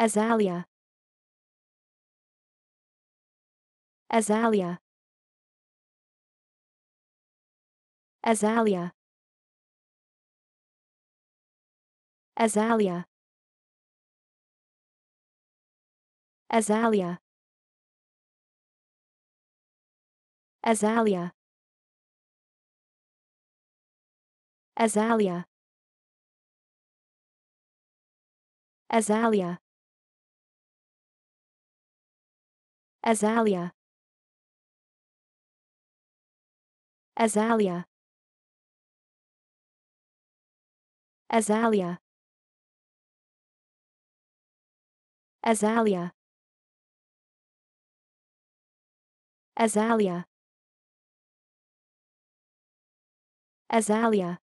Azalea Azalea Azalea Azalea Azalea Azalea Azalea Azalea Azalea Azalea Azalea Azalea Azalea Azalea